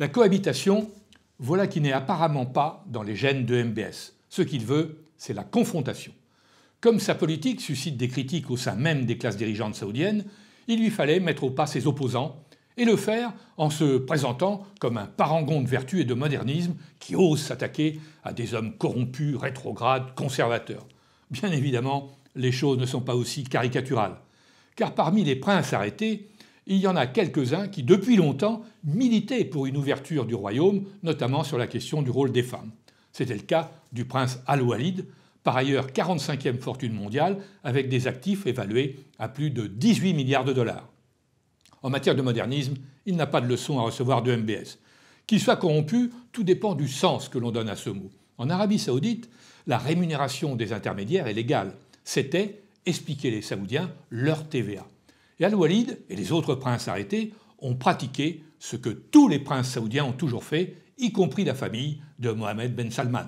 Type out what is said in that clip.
La cohabitation, voilà qui n'est apparemment pas dans les gènes de MBS. Ce qu'il veut, c'est la confrontation. Comme sa politique suscite des critiques au sein même des classes dirigeantes saoudiennes, il lui fallait mettre au pas ses opposants et le faire en se présentant comme un parangon de vertu et de modernisme qui ose s'attaquer à des hommes corrompus, rétrogrades, conservateurs. Bien évidemment, les choses ne sont pas aussi caricaturales, car parmi les princes arrêtés, il y en a quelques-uns qui, depuis longtemps, militaient pour une ouverture du royaume, notamment sur la question du rôle des femmes. C'était le cas du prince Al-Walid, par ailleurs 45e fortune mondiale, avec des actifs évalués à plus de 18 milliards de dollars. En matière de modernisme, il n'a pas de leçon à recevoir de MBS. Qu'il soit corrompu, tout dépend du sens que l'on donne à ce mot. En Arabie saoudite, la rémunération des intermédiaires est légale. C'était, expliquaient les Saoudiens, leur TVA. Et Al-Walid et les autres princes arrêtés ont pratiqué ce que tous les princes saoudiens ont toujours fait, y compris la famille de Mohamed Ben Salman.